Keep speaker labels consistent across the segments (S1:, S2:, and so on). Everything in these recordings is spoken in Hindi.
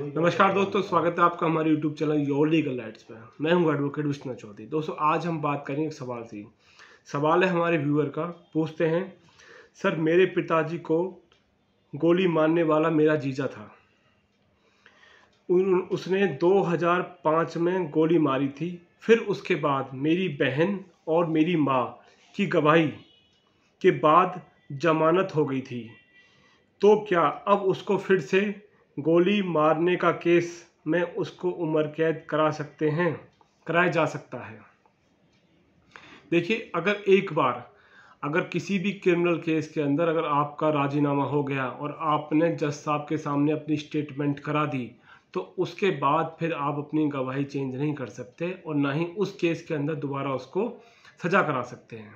S1: नमस्कार दोस्तों स्वागत है आपका हमारे YouTube channel Your Legal Lights पर मैं हूं एडवोकेट विष्णु चौधरी दोस्तों आज हम बात करेंगे एक सवाल से सवाल है हमारे व्यूअर का पूछते हैं सर मेरे पिताजी को गोली मारने वाला मेरा जीजा था उन, उसने 2005 में गोली मारी थी फिर उसके बाद मेरी बहन और मेरी माँ की गवाही के बाद जमानत हो गई थी तो क्या अब उसको फिर से गोली मारने का केस में उसको उम्र कैद करा सकते हैं कराया जा सकता है देखिए अगर एक बार अगर किसी भी क्रिमिनल केस के अंदर अगर आपका राजीनामा हो गया और आपने जज साहब के सामने अपनी स्टेटमेंट करा दी तो उसके बाद फिर आप अपनी गवाही चेंज नहीं कर सकते और ना ही उस केस के अंदर दोबारा उसको सजा करा सकते हैं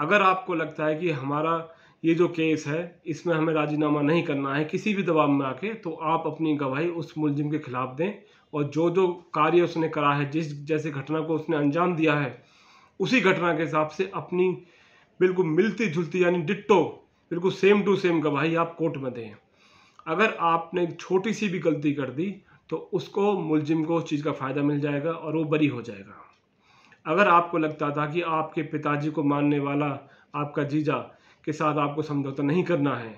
S1: अगर आपको लगता है कि हमारा ये जो केस है इसमें हमें राजीनामा नहीं करना है किसी भी दबाव में आके तो आप अपनी गवाही उस मुलजिम के खिलाफ दें और जो जो कार्य उसने करा है जिस जैसे घटना को उसने अंजाम दिया है उसी घटना के हिसाब से अपनी बिल्कुल मिलती जुलती यानी डिट्टो बिल्कुल सेम टू सेम गवाही आप कोर्ट में दें अगर आपने छोटी सी भी गलती कर दी तो उसको मुलजिम को उस चीज़ का फ़ायदा मिल जाएगा और वो बरी हो जाएगा अगर आपको लगता था कि आपके पिताजी को मानने वाला आपका जीजा के साथ आपको समझौता नहीं करना है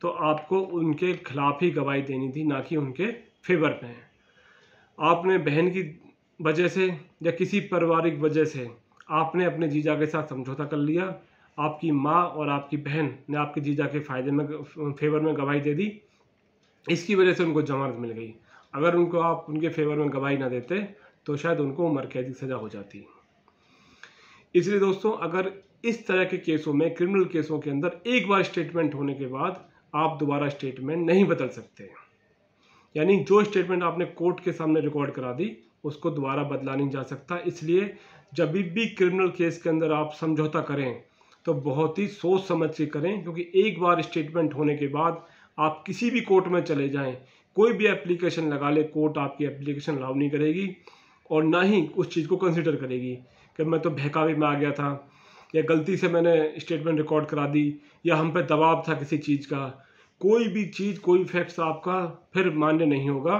S1: तो आपको उनके खिलाफ ही गवाही देनी थी ना कि उनके फेवर में आपने बहन की वजह से या किसी पारिवारिक वजह से आपने अपने जीजा के साथ समझौता कर लिया आपकी माँ और आपकी बहन ने आपके जीजा के फायदे में फेवर में गवाही दे दी इसकी वजह से उनको जमानत मिल गई अगर उनको आप उनके फेवर में गवाही ना देते तो शायद उनको उम्र कैदी की सज़ा हो जाती इसलिए दोस्तों अगर इस तरह के केसों में क्रिमिनल केसों के अंदर एक बार स्टेटमेंट होने के बाद आप दोबारा स्टेटमेंट नहीं बदल सकते यानी जो स्टेटमेंट आपने कोर्ट के सामने रिकॉर्ड करा दी उसको दोबारा बदला नहीं जा सकता इसलिए जब भी क्रिमिनल केस के अंदर आप समझौता करें तो बहुत ही सोच समझ के करें क्योंकि एक बार स्टेटमेंट होने के बाद आप किसी भी कोर्ट में चले जाएं कोई भी एप्लीकेशन लगा ले कोर्ट आपकी एप्लीकेशन अलाउ नहीं करेगी और ना ही उस चीज़ को कंसिडर करेगी कि मैं तो बहकावे में आ गया था या गलती से मैंने स्टेटमेंट रिकॉर्ड करा दी या हम पे दबाव था किसी चीज़ का कोई भी चीज़ कोई फैक्ट्स आपका फिर मान्य नहीं होगा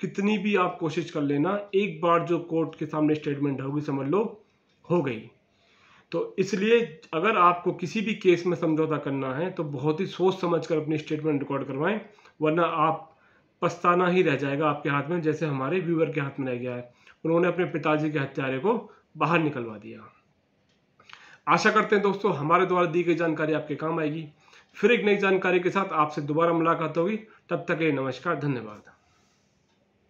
S1: कितनी भी आप कोशिश कर लेना एक बार जो कोर्ट के सामने स्टेटमेंट होगी समझ लो हो गई तो इसलिए अगर आपको किसी भी केस में समझौता करना है तो बहुत ही सोच समझ कर अपनी स्टेटमेंट रिकॉर्ड करवाएं वरना आप पछताना ही रह जाएगा आपके हाथ में जैसे हमारे व्यूअर के हाथ में रह गया है उन्होंने अपने पिताजी के हत्यारे को बाहर निकलवा दिया आशा करते हैं दोस्तों हमारे द्वारा दी गई जानकारी आपके काम आएगी फिर एक नई जानकारी के साथ आपसे दोबारा मुलाकात होगी तब तक के लिए नमस्कार धन्यवाद